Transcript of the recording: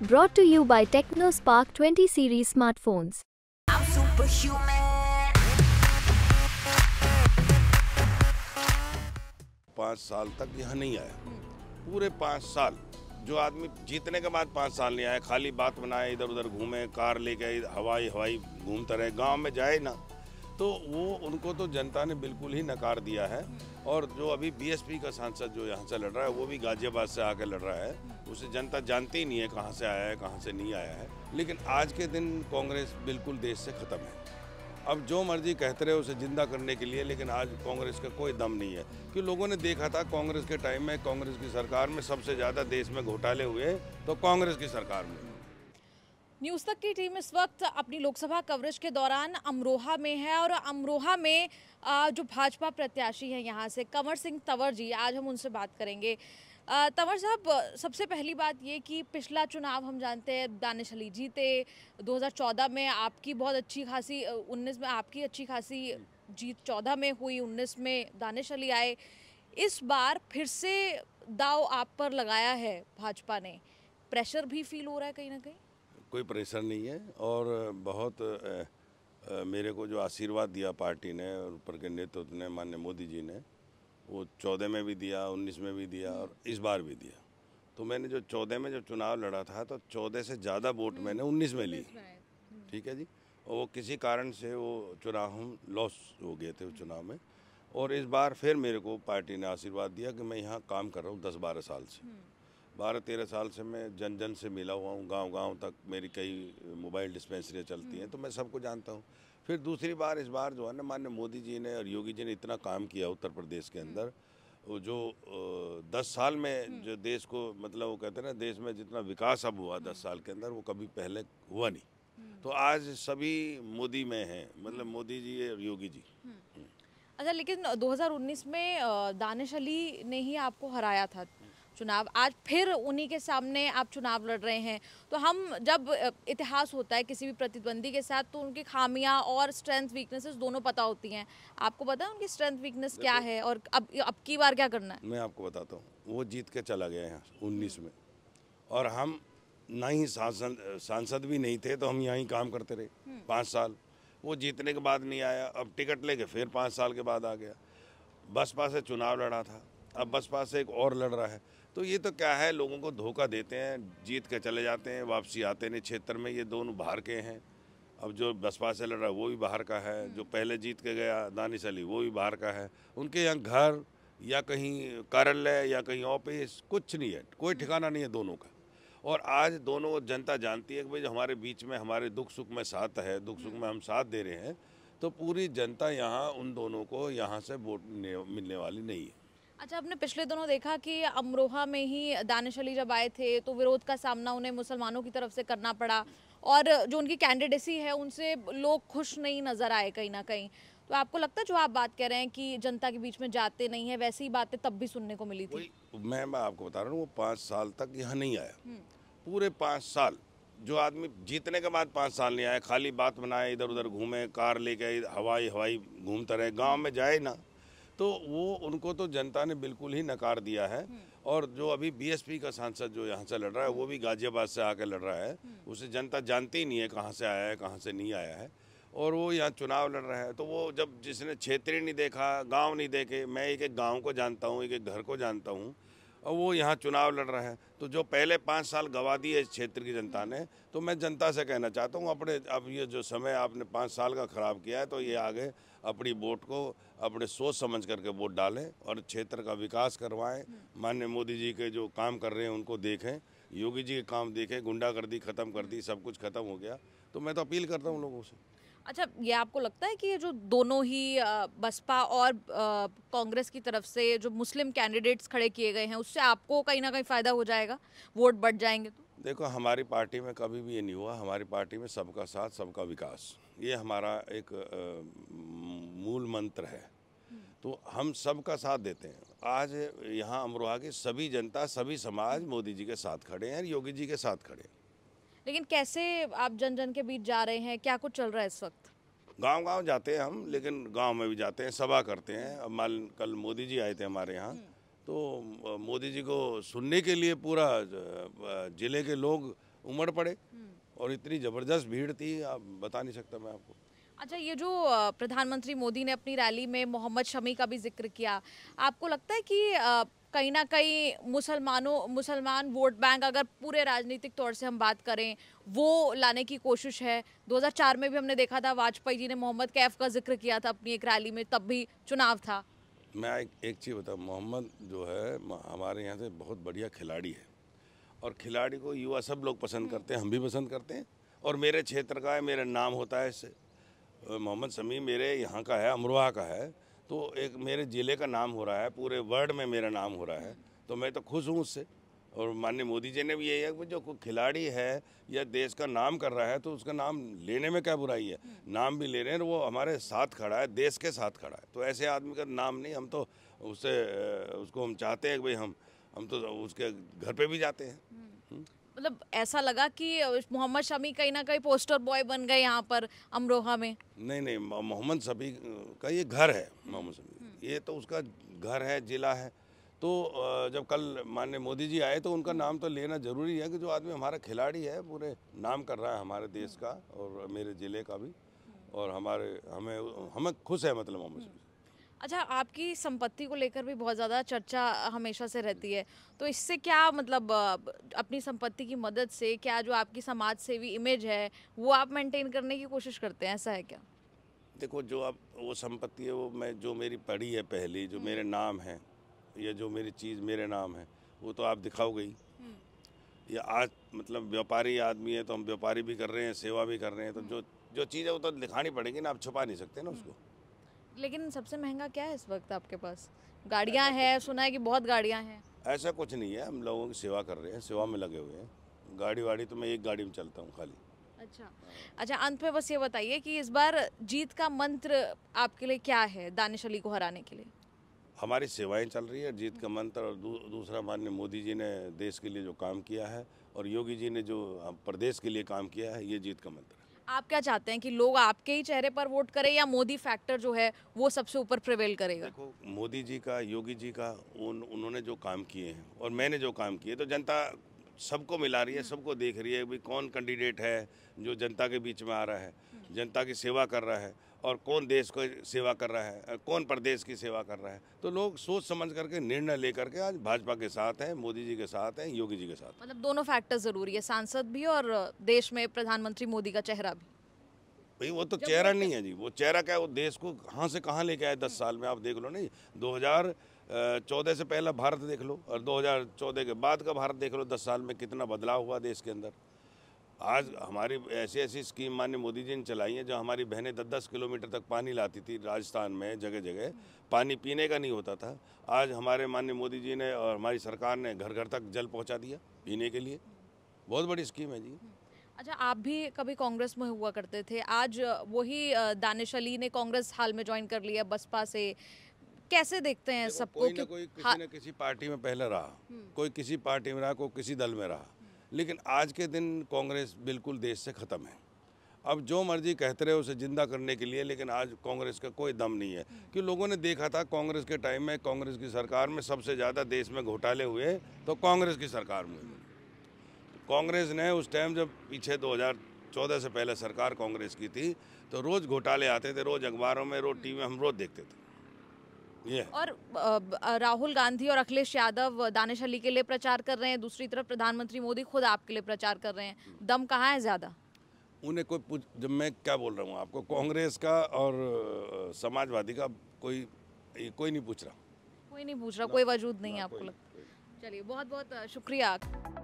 brought to you by TechnoSpark 20 series smartphones. पाँच साल तक यहाँ नहीं आया पूरे पाँच साल जो आदमी जीतने के बाद पाँच साल नहीं आया खाली बात बनाए इधर उधर घूमे कार लेके हवाई हवाई घूमता रहे गांव में जाए ना तो वो उनको तो जनता ने बिल्कुल ही नकार दिया है और जो अभी बीएसपी का सांसद जो यहाँ से लड़ रहा है वो भी गाजियाबाद से आके लड़ रहा है उसे जनता जानती ही नहीं है कहाँ से आया है कहाँ से नहीं आया है लेकिन आज के दिन कांग्रेस बिल्कुल देश से ख़त्म है अब जो मर्जी कहते रहे उसे ज़िंदा करने के लिए लेकिन आज कांग्रेस का कोई दम नहीं है क्योंकि लोगों ने देखा था कांग्रेस के टाइम में कांग्रेस की सरकार में सबसे ज़्यादा देश में घोटाले हुए तो कांग्रेस की सरकार में न्यूज तक की टीम इस वक्त अपनी लोकसभा कवरेज के दौरान अमरोहा में है और अमरोहा में जो भाजपा प्रत्याशी हैं यहाँ से कंवर सिंह तंवर जी आज हम उनसे बात करेंगे तंवर साहब सबसे पहली बात ये कि पिछला चुनाव हम जानते हैं दानिश अली जीते 2014 में आपकी बहुत अच्छी खासी 19 में आपकी अच्छी खासी जीत 14 में हुई 19 में दानिश अली आए इस बार फिर से दाव आप पर लगाया है भाजपा ने प्रेशर भी फील हो रहा है कहीं ना कहीं कोई प्रेशर नहीं है और बहुत मेरे को जो आशीर्वाद दिया पार्टी ने और ऊपर के नेतृत्व ने मान्य मोदी जी ने वो चौदह में भी दिया उन्नीस में भी दिया और इस बार भी दिया तो मैंने जो चौदह में जब चुनाव लड़ा था तो चौदह से ज़्यादा वोट मैंने हम्म, उन्नीस में ली हम्म। ठीक है जी और वो किसी कारण से वो चुनाव हम लॉस हो गए थे उस चुनाव में और इस बार फिर मेरे को पार्टी ने आशीर्वाद दिया कि मैं यहाँ काम कर रहा हूँ दस बारह साल से हम्म। बारह तेरह साल से मैं जन जन से मिला हुआ हूँ गांव गांव तक मेरी कई मोबाइल डिस्पेंसरियाँ चलती हैं तो मैं सबको जानता हूँ फिर दूसरी बार इस बार जो है ना मान्य मोदी जी ने और योगी जी ने इतना काम किया उत्तर प्रदेश के अंदर हम्म। जो दस साल में हम्म। जो देश को मतलब वो कहते हैं ना देश में जितना विकास अब हुआ दस हम्म। साल के अंदर वो कभी पहले हुआ नहीं तो आज सभी मोदी में हैं मतलब मोदी जी और योगी जी अच्छा लेकिन 2019 में दानिश अली ने ही आपको हराया था चुनाव आज फिर उन्हीं के सामने आप चुनाव लड़ रहे हैं तो हम जब इतिहास होता है किसी भी प्रतिद्वंदी के साथ तो उनकी खामियां और स्ट्रेंथ वीकनेसेस दोनों पता होती हैं आपको पता है उनकी स्ट्रेंथ वीकनेस क्या है और अब अब की बार क्या करना है मैं आपको बताता हूँ वो जीत के चला गया यहाँ उन्नीस में और हम ना ही सांसद सांसद भी नहीं थे तो हम यहाँ काम करते रहे हम्म। पाँच साल वो जीतने के बाद नहीं आया अब टिकट लेके फिर पाँच साल के बाद आ गया बसपा से चुनाव लड़ा था अब बसपा से एक और लड़ रहा है तो ये तो क्या है लोगों को धोखा देते हैं जीत के चले जाते हैं वापसी आते नहीं क्षेत्र में ये दोनों बाहर के हैं अब जो बसपा से लड़ रहा है वो भी बाहर का है जो हम्म। पहले जीत के गया दानिश अली वो भी बाहर का है उनके यहाँ घर या कहीं कार्यालय या कहीं ऑफिस कुछ नहीं है कोई ठिकाना नहीं है दोनों का और आज दोनों जनता जानती है कि भाई हमारे बीच में हमारे दुख सुख में साथ है दुख सुख में हम्म। हम साथ दे रहे हैं तो पूरी जनता यहाँ उन दोनों को यहाँ से वोट मिलने वाली नहीं है अच्छा आपने पिछले दोनों देखा कि अमरोहा में ही दानिश अली जब आए थे तो विरोध का सामना उन्हें मुसलमानों की तरफ से करना पड़ा और जो उनकी कैंडिडेसी है उनसे लोग खुश नहीं नज़र आए कहीं ना कहीं तो आपको लगता है जो आप बात कह रहे हैं कि जनता के बीच में जाते नहीं है वैसी ही बातें तब भी सुनने को मिली थी मैं आपको बता रहा हूँ वो पाँच साल तक यहाँ नहीं आया हम्म। पूरे पाँच साल जो आदमी जीतने के बाद पाँच साल नहीं आया खाली बात बनाए इधर उधर घूमे कार लेके हवाई हवाई घूमता रहे गाँव में जाए ना तो वो उनको तो जनता ने बिल्कुल ही नकार दिया है हम्म। और जो अभी बीएसपी का सांसद जो यहाँ से लड़ रहा है वो भी गाजियाबाद से आकर लड़ रहा है हम्म। उसे जनता जानती ही नहीं है कहाँ से आया है कहाँ से नहीं आया है और वो यहाँ चुनाव लड़ रहा है तो वो जब जिसने क्षेत्र नहीं देखा गांव नहीं देखे मैं एक एक गाँव को जानता हूँ एक एक घर को जानता हूँ और वो यहाँ चुनाव लड़ रहे हैं तो जो पहले पाँच साल गवा दिए इस क्षेत्र की जनता ने तो मैं जनता से कहना चाहता हूँ अपने अब ये जो समय आपने पाँच साल का ख़राब किया है तो ये आगे अपनी वोट को अपने सोच समझ करके वोट डालें और क्षेत्र का विकास करवाएं माननीय मोदी जी के जो काम कर रहे हैं उनको देखें योगी जी के काम देखें गुंडागर्दी ख़त्म कर दी सब कुछ ख़त्म हो गया तो मैं तो अपील करता हूँ लोगों से अच्छा ये आपको लगता है कि ये जो दोनों ही बसपा और कांग्रेस की तरफ से जो मुस्लिम कैंडिडेट्स खड़े किए गए हैं उससे आपको कहीं ना कहीं फ़ायदा हो जाएगा वोट बढ़ जाएंगे तो देखो हमारी पार्टी में कभी भी ये नहीं हुआ हमारी पार्टी में सबका साथ सबका विकास ये हमारा एक मूल मंत्र है तो हम सबका साथ देते हैं आज यहाँ अमरोहा की सभी जनता सभी समाज मोदी जी के साथ खड़े हैं योगी जी के साथ खड़े हैं लेकिन कैसे आप जन जन के बीच जा रहे हैं क्या कुछ चल रहा है इस वक्त गांव गांव जाते हैं हम लेकिन गांव में भी जाते हैं सभा करते हैं अब मान कल मोदी जी आए थे हमारे यहाँ हम्म। तो मोदी जी को सुनने के लिए पूरा जिले के लोग उमड़ पड़े हम्म। और इतनी ज़बरदस्त भीड़ थी आप बता नहीं सकता मैं आपको अच्छा ये जो प्रधानमंत्री मोदी ने अपनी रैली में मोहम्मद शमी का भी जिक्र किया आपको लगता है कि कहीं ना कहीं मुसलमानों मुसलमान वोट बैंक अगर पूरे राजनीतिक तौर से हम बात करें वो लाने की कोशिश है 2004 में भी हमने देखा था वाजपेयी जी ने मोहम्मद कैफ का जिक्र किया था अपनी एक रैली में तब भी चुनाव था मैं एक, एक चीज़ बताऊँ मोहम्मद जो है हमारे यहाँ से बहुत बढ़िया खिलाड़ी है और खिलाड़ी को युवा सब लोग पसंद हम्म। करते हैं हम भी पसंद करते हैं और मेरे क्षेत्र का है मेरा नाम होता है इससे मोहम्मद शमी मेरे यहाँ का है अमरोहा का है तो एक मेरे ज़िले का नाम हो रहा है पूरे वर्ल्ड में मेरा नाम हो रहा है तो मैं तो खुश हूँ उससे और माननीय मोदी जी ने भी यही है जो खिलाड़ी है या देश का नाम कर रहा है तो उसका नाम लेने में क्या बुराई है नाम भी ले रहे हैं वो हमारे साथ खड़ा है देश के साथ खड़ा है तो ऐसे आदमी का नाम नहीं हम तो उससे उसको हम चाहते हैं कि भाई हम हम तो उसके घर पे भी जाते हैं हम्म। हम्म। मतलब ऐसा लगा कि मोहम्मद शमी कहीं ना कहीं पोस्टर बॉय बन गए यहाँ पर अमरोहा में नहीं नहीं मोहम्मद शमी का ये घर है मोहम्मद शमी हम्म। ये तो उसका घर है जिला है तो जब कल माननीय मोदी जी आए तो उनका हम्म। नाम तो लेना जरूरी है कि जो आदमी हमारा खिलाड़ी है पूरे नाम कर रहा है हमारे देश हम्म। का और मेरे ज़िले का भी और हमारे हमें हमें खुश है मतलब मोहम्मद शमी अच्छा आपकी संपत्ति को लेकर भी बहुत ज़्यादा चर्चा हमेशा से रहती है तो इससे क्या मतलब अपनी संपत्ति की मदद से क्या जो आपकी समाज सेवी इमेज है वो आप मेंटेन करने की कोशिश करते हैं ऐसा है क्या देखो जो आप वो संपत्ति है वो मैं जो मेरी पढ़ी है पहली जो हम्म। मेरे नाम है या जो मेरी चीज़ मेरे नाम है वो तो आप दिखाओगे ही हम्म। या आज मतलब व्यापारी आदमी है तो हम व्यापारी भी कर रहे हैं सेवा भी कर रहे हैं तो हम्म। जो जो चीज़ है वो तो दिखानी पड़ेगी ना आप छुपा नहीं सकते ना उसको लेकिन सबसे महंगा क्या है इस वक्त आपके पास गाड़ियाँ हैं सुना है कि बहुत गाड़ियाँ हैं ऐसा कुछ नहीं है हम लोगों की सेवा कर रहे हैं सेवा में लगे हुए हैं गाड़ी वाड़ी तो मैं एक गाड़ी में चलता हूँ खाली अच्छा अच्छा अंत में बस ये बताइए कि इस बार जीत का मंत्र आपके लिए क्या है दानिश अली को हराने के लिए हमारी सेवाएं चल रही है जीत का मंत्र और दू, दूसरा माननीय मोदी जी ने देश के लिए जो काम किया है और योगी जी ने जो हाँ, प्रदेश के लिए काम किया है ये जीत का मंत्र है आप क्या चाहते हैं कि लोग आपके ही चेहरे पर वोट करें या मोदी फैक्टर जो है वो सबसे ऊपर प्रिवेल करेगा देखो मोदी जी का योगी जी का उन उन्होंने जो काम किए हैं और मैंने जो काम किए तो जनता सबको मिला रही है हम्म। सबको देख रही है भी कौन कैंडिडेट है जो जनता के बीच में आ रहा है हम्म। जनता की सेवा कर रहा है और कौन देश को सेवा कर रहा है कौन प्रदेश की सेवा कर रहा है तो लोग सोच समझ करके निर्णय लेकर के आज भाजपा के साथ हैं मोदी जी के साथ हैं योगी जी के साथ मतलब दोनों फैक्टर ज़रूरी है सांसद भी और देश में प्रधानमंत्री मोदी का चेहरा भी भाई वो तो चेहरा नहीं है जी वो चेहरा क्या है वो देश को कहाँ से कहाँ लेके आए दस साल में आप देख लो नहीं दो चौदह से पहला भारत देख लो और 2014 के बाद का भारत देख लो दस साल में कितना बदलाव हुआ देश के अंदर आज हमारी ऐसी ऐसी स्कीम मान्य मोदी जी ने चलाई है जो हमारी बहनें दस दस किलोमीटर तक पानी लाती थी राजस्थान में जगह जगह पानी पीने का नहीं होता था आज हमारे माननीय मोदी जी ने और हमारी सरकार ने घर घर तक जल पहुंचा दिया पीने के लिए बहुत बड़ी स्कीम है जी अच्छा आप भी कभी कांग्रेस में हुआ करते थे आज वही दानिश अली ने कांग्रेस हाल में ज्वाइन कर लिया बसपा से कैसे देखते हैं सबको कोई कोई किसी हाँ। ना किसी पार्टी में पहले रहा हम्म। कोई किसी पार्टी में रहा कोई किसी दल में रहा लेकिन आज के दिन कांग्रेस बिल्कुल देश से ख़त्म है अब जो मर्जी कहते रहे उसे ज़िंदा करने के लिए लेकिन आज कांग्रेस का कोई दम नहीं है कि लोगों ने देखा था कांग्रेस के टाइम में कांग्रेस की सरकार में सबसे ज़्यादा देश में घोटाले हुए तो कांग्रेस की सरकार में कांग्रेस ने उस टाइम जब पीछे 2014 से पहले सरकार कांग्रेस की थी तो रोज़ घोटाले आते थे रोज़ अखबारों में रोज़ टी में हम रोज़ देखते थे और राहुल गांधी और अखिलेश यादव दानिश अली के लिए प्रचार कर रहे हैं दूसरी तरफ प्रधानमंत्री मोदी खुद आपके लिए प्रचार कर रहे हैं hmm. दम कहाँ है ज़्यादा उन्हें कोई पूछ जब मैं क्या बोल रहा हूँ आपको कांग्रेस का और समाजवादी का कोई कोई नहीं पूछ रहा कोई नहीं पूछ रहा कोई वजूद नहीं है आपको लगता चलिए बहुत बहुत शुक्रिया